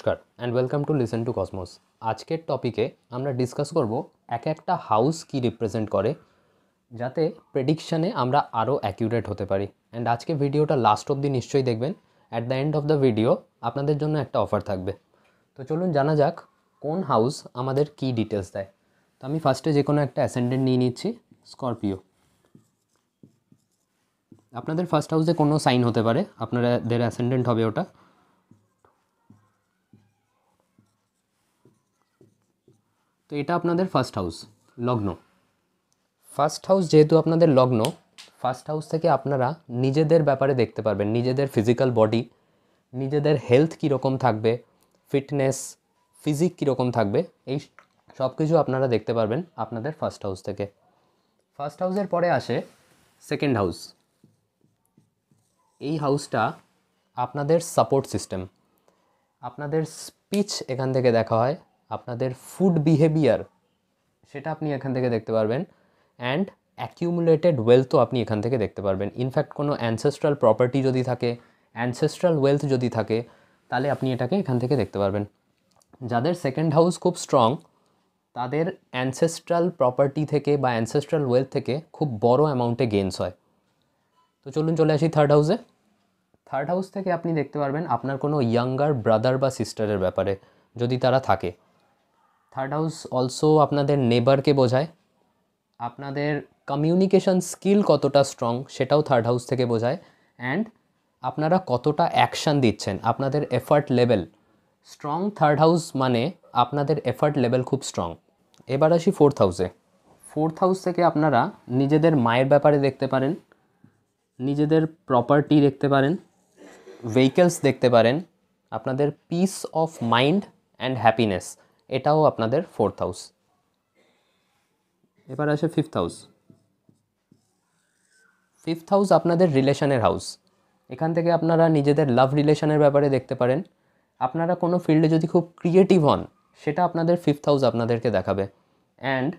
নমস্কার and welcome to listen to Cosmos আজকের টপিকে আমরা ডিসকাস করব এক একটা হাউস কি রিপ্রেজেন্ট করে যাতে প্রেডিকশানে আমরা আরও অ্যাকিউরেট হতে পারি অ্যান্ড আজকে ভিডিওটা লাস্ট অবধি নিশ্চয়ই দেখবেন at the end of the video আপনাদের জন্য একটা অফার থাকবে তো চলুন জানা যাক কোন হাউস আমাদের কি ডিটেলস দেয় তো আমি ফার্স্টে যে কোনো একটা অ্যাসেন্ডেন্ট নিয়ে নিচ্ছি স্করপিও আপনাদের ফার্স্ট হাউসে কোনো সাইন হতে পারে আপনাদের অ্যাসেন্ডেন্ট হবে ওটা তো এটা আপনাদের ফার্স্ট হাউস লগ্ন ফার্স্ট হাউস যেহেতু আপনাদের লগ্ন ফার্স্ট হাউস থেকে আপনারা নিজেদের ব্যাপারে দেখতে পারবেন নিজেদের ফিজিক্যাল বডি নিজেদের হেলথ কীরকম থাকবে ফিটনেস ফিজিক কীরকম থাকবে এই সব কিছু আপনারা দেখতে পারবেন আপনাদের ফার্স্ট হাউস থেকে ফার্স্ট হাউসের পরে আসে সেকেন্ড হাউস এই হাউসটা আপনাদের সাপোর্ট সিস্টেম আপনাদের স্পিচ এখান থেকে দেখা হয় আপনাদের ফুড বিহেভিয়ার সেটা আপনি এখান থেকে দেখতে পারবেন অ্যান্ড অ্যাকিউমুলেটেড ওয়েলথও আপনি এখান থেকে দেখতে পারবেন ইনফ্যাক্ট কোনো অ্যানসেস্ট্রাল প্রপার্টি যদি থাকে অ্যানসেস্ট্রাল ওয়েলথ যদি থাকে তাহলে আপনি এটাকে এখান থেকে দেখতে পারবেন যাদের সেকেন্ড হাউস খুব স্ট্রং তাদের অ্যানসেস্ট্রাল প্রপার্টি থেকে বা অ্যানসেস্ট্রাল ওয়েলথ থেকে খুব বড় অ্যামাউন্টে গেইনস হয় তো চলুন চলে আসি থার্ড হাউসে থার্ড হাউস থেকে আপনি দেখতে পারবেন আপনার কোনো ইয়াঙ্গার ব্রাদার বা সিস্টারের ব্যাপারে যদি তারা থাকে থার্ড হাউস অলসো আপনাদের নেবারকে বোঝায় আপনাদের কমিউনিকেশন স্কিল কতটা স্ট্রং সেটাও থার্ড হাউস থেকে বোঝায় অ্যান্ড আপনারা কতটা অ্যাকশান দিচ্ছেন আপনাদের effort level strong third house মানে আপনাদের এফার্ট লেভেল খুব স্ট্রং এবার আসি ফোর্থ হাউসে ফোর্থ হাউস থেকে আপনারা নিজেদের মায়ের ব্যাপারে দেখতে পারেন নিজেদের প্রপার্টি দেখতে পারেন ভেহিকেলস দেখতে পারেন আপনাদের peace of mind and happiness এটাও আপনাদের ফোর্থ হাউস এবার আসে ফিফথ হাউস ফিফথ হাউস আপনাদের রিলেশনের হাউস এখান থেকে আপনারা নিজেদের লাভ রিলেশনের ব্যাপারে দেখতে পারেন আপনারা কোনো ফিল্ডে যদি খুব ক্রিয়েটিভ হন সেটা আপনাদের ফিফথ হাউস আপনাদেরকে দেখাবে অ্যান্ড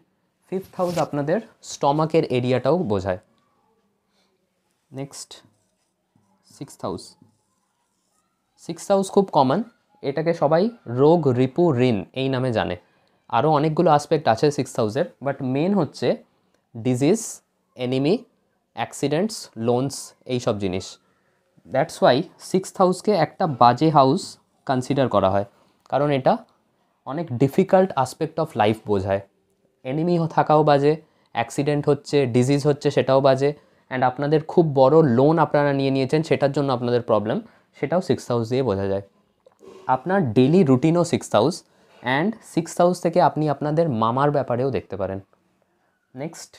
ফিফথ হাউস আপনাদের স্টমাকের এরিয়াটাও বোঝায় next six house six house খুব কমন এটাকে সবাই রোগ রিপু রিন এই নামে জানে আরও অনেকগুলো আসপেক্ট আছে সিক্স হাউসের বাট মেন হচ্ছে ডিজিজ এনিমি অ্যাক্সিডেন্টস লোনস এই সব জিনিস দ্যাটস ওয়াই সিক্স হাউসকে একটা বাজে হাউস কনসিডার করা হয় কারণ এটা অনেক ডিফিকাল্ট আসপেক্ট অফ লাইফ বোঝায় এনিমি থাকাও বাজে অ্যাক্সিডেন্ট হচ্ছে ডিজিজ হচ্ছে সেটাও বাজে অ্যান্ড আপনাদের খুব বড় লোন আপনারা নিয়ে নিয়েছেন সেটার জন্য আপনাদের প্রবলেম সেটাও সিক্স হাউস দিয়ে বোঝা যায় আপনার ডেলি রুটিনও six house and six house থেকে আপনি আপনাদের মামার ব্যাপারেও দেখতে পারেন নেক্সট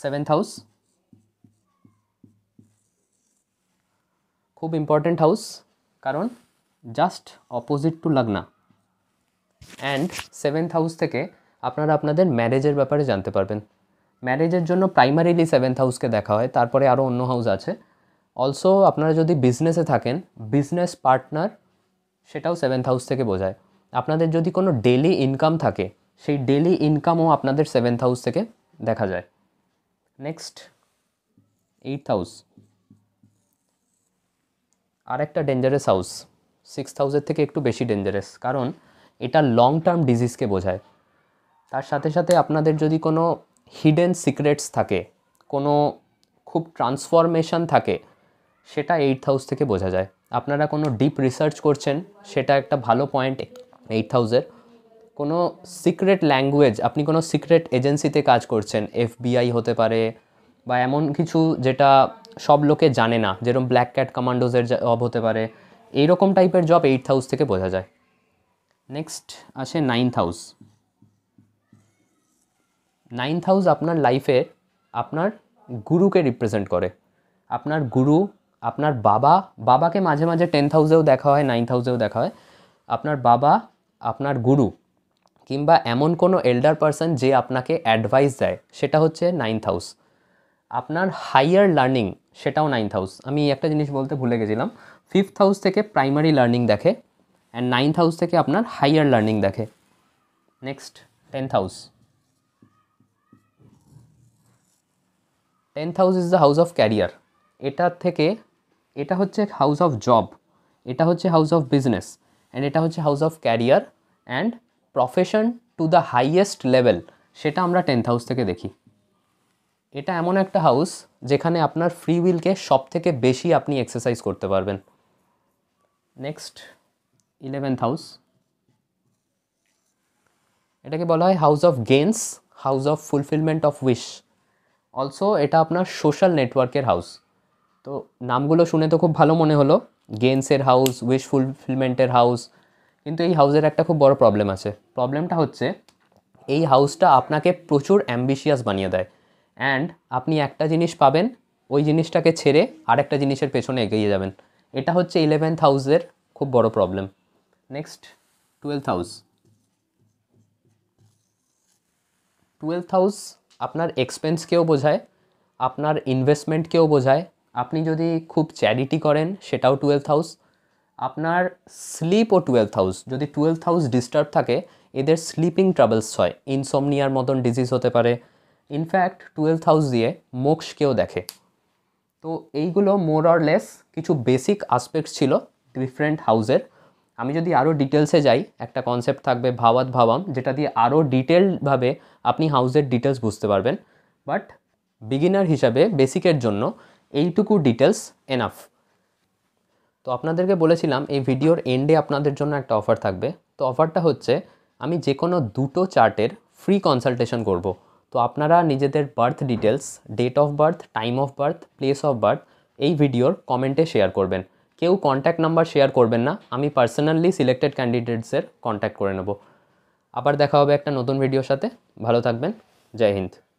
সেভেন্থ হাউস খুব ইম্পর্টেন্ট হাউস কারণ জাস্ট অপোজিট টু লাগনা অ্যান্ড সেভেন্থ হাউস থেকে আপনারা আপনাদের ম্যারেজের ব্যাপারে জানতে পারবেন ম্যারেজের জন্য প্রাইমারিলি সেভেন্থ হাউসকে দেখা হয় তারপরে আরও অন্য হাউস আছে অলসো আপনারা যদি বিজনেসে থাকেন বিজনেস পার্টনার সেটাও সেভেন্থ হাউস থেকে বোঝায় আপনাদের যদি কোনো ডেলি ইনকাম থাকে সেই ডেলি ইনকামও আপনাদের সেভেন্থ হাউস থেকে দেখা যায় নেক্সট এইট হাউস আরেকটা ডেঞ্জারাস হাউস সিক্স হাউসের থেকে একটু বেশি ডেঞ্জারাস কারণ এটা লং টার্ম ডিজিজকে বোঝায় তার সাথে সাথে আপনাদের যদি কোনো হিডেন সিক্রেটস থাকে কোনো খুব ট্রান্সফরমেশন থাকে সেটা এইট হাউস থেকে বোঝা যায় আপনারা কোনো ডিপ রিসার্চ করছেন সেটা একটা ভালো পয়েন্ট এইট হাউসের কোনো সিক্রেট ল্যাঙ্গুয়েজ আপনি কোনো সিক্রেট এজেন্সিতে কাজ করছেন এফবিআই হতে পারে বা এমন কিছু যেটা সব লোকে জানে না যেরকম ব্ল্যাক ক্যাট কমান্ডোজের জব হতে পারে এইরকম টাইপের জব এইট হাউস থেকে বোঝা যায় নেক্সট আসে নাইন্থ হাউস নাইন্থ হাউস আপনার লাইফে আপনার গুরুকে রিপ্রেজেন্ট করে আপনার গুরু আপনার বাবা বাবাকে মাঝে মাঝে টেন হাউসেও দেখা হয় নাইন থাউজেন্ডও দেখা হয় আপনার বাবা আপনার গুরু কিংবা এমন কোনো এল্ডার পারসন যে আপনাকে অ্যাডভাইস দেয় সেটা হচ্ছে নাইন্থ হাউস আপনার হাইয়ার লার্নিং সেটাও নাইন্থ হাউস আমি একটা জিনিস বলতে ভুলে গেছিলাম ফিফথ হাউস থেকে প্রাইমারি লার্নিং দেখে অ্যান্ড নাইন্থ হাউস থেকে আপনার হাইয়ার লার্নিং দেখে next tenth house tenth house is the house of career এটার থেকে এটা হচ্ছে হাউস অফ জব এটা হচ্ছে হাউস অফ বিজনেস অ্যান্ড এটা হচ্ছে house of career and profession to the highest level সেটা আমরা টেন্থ হাউস থেকে দেখি এটা এমন একটা হাউস যেখানে আপনার ফ্রি উইলকে সব থেকে বেশি আপনি এক্সারসাইজ করতে পারবেন নেক্সট ইলেভেন্থ হাউস এটাকে বলা হয় house of games house of fulfilment of wish also এটা আপনার সোশ্যাল নেটওয়ার্কের হাউস তো নামগুলো শুনে তো খুব ভালো মনে হলো গেমসের হাউস উইশ ফুলফিলমেন্টের হাউস কিন্তু এই হাউসের একটা খুব বড় প্রবলেম আছে প্রবলেমটা হচ্ছে এই হাউসটা আপনাকে প্রচুর অ্যাম্বিশিয়াস বানিয়ে দেয় অ্যান্ড আপনি একটা জিনিস পাবেন ওই জিনিসটাকে ছেড়ে আরেকটা জিনিসের পেছনে এগিয়ে যাবেন এটা হচ্ছে ইলেভেন্থ হাউসের খুব বড় problem next twelfth house twelfth house আপনার এক্সপেন্সকেও বোঝায় আপনার ইনভেস্টমেন্টকেও বোঝায় আপনি যদি খুব চ্যারিটি করেন সেটাও টুয়েলভ হাউস আপনার স্লিপও টুয়েলভ হাউস যদি টুয়েলভ হাউস ডিস্টার্ব থাকে এদের স্লিপিং ট্রাভেলস হয় ইনসমনিয়ার মতন ডিজিজ হতে পারে ইনফ্যাক্ট টুয়েলভ হাউস দিয়ে মোক্সকেও দেখে তো এইগুলো মোর অর লেস কিছু বেসিক আসপেক্ট ছিল ডিফারেন্ট হাউজের আমি যদি আরও ডিটেলসে যাই একটা কনসেপ্ট থাকবে ভাওয়াত ভাবাম যেটা দিয়ে আরও ডিটেলভাবে আপনি হাউজের ডিটেলস বুঝতে পারবেন বাট বিগিনার হিসাবে বেসিকের জন্য এইটুকু ডিটেলস এনাফ তো আপনাদেরকে বলেছিলাম এই ভিডিওর এন্ডে আপনাদের জন্য একটা অফার থাকবে তো অফারটা হচ্ছে আমি যে কোনো দুটো চার্টের ফ্রি কনসালটেশন করব তো আপনারা নিজেদের birth details date of birth time of birth place of birth এই ভিডিওর কমেন্টে শেয়ার করবেন কেউ কন্ট্যাক্ট নাম্বার শেয়ার করবেন না আমি পার্সোনালি সিলেক্টেড ক্যান্ডিডেটসের কন্ট্যাক্ট করে নেব আবার দেখা হবে একটা নতুন ভিডিওর সাথে ভালো থাকবেন জয় হিন্দ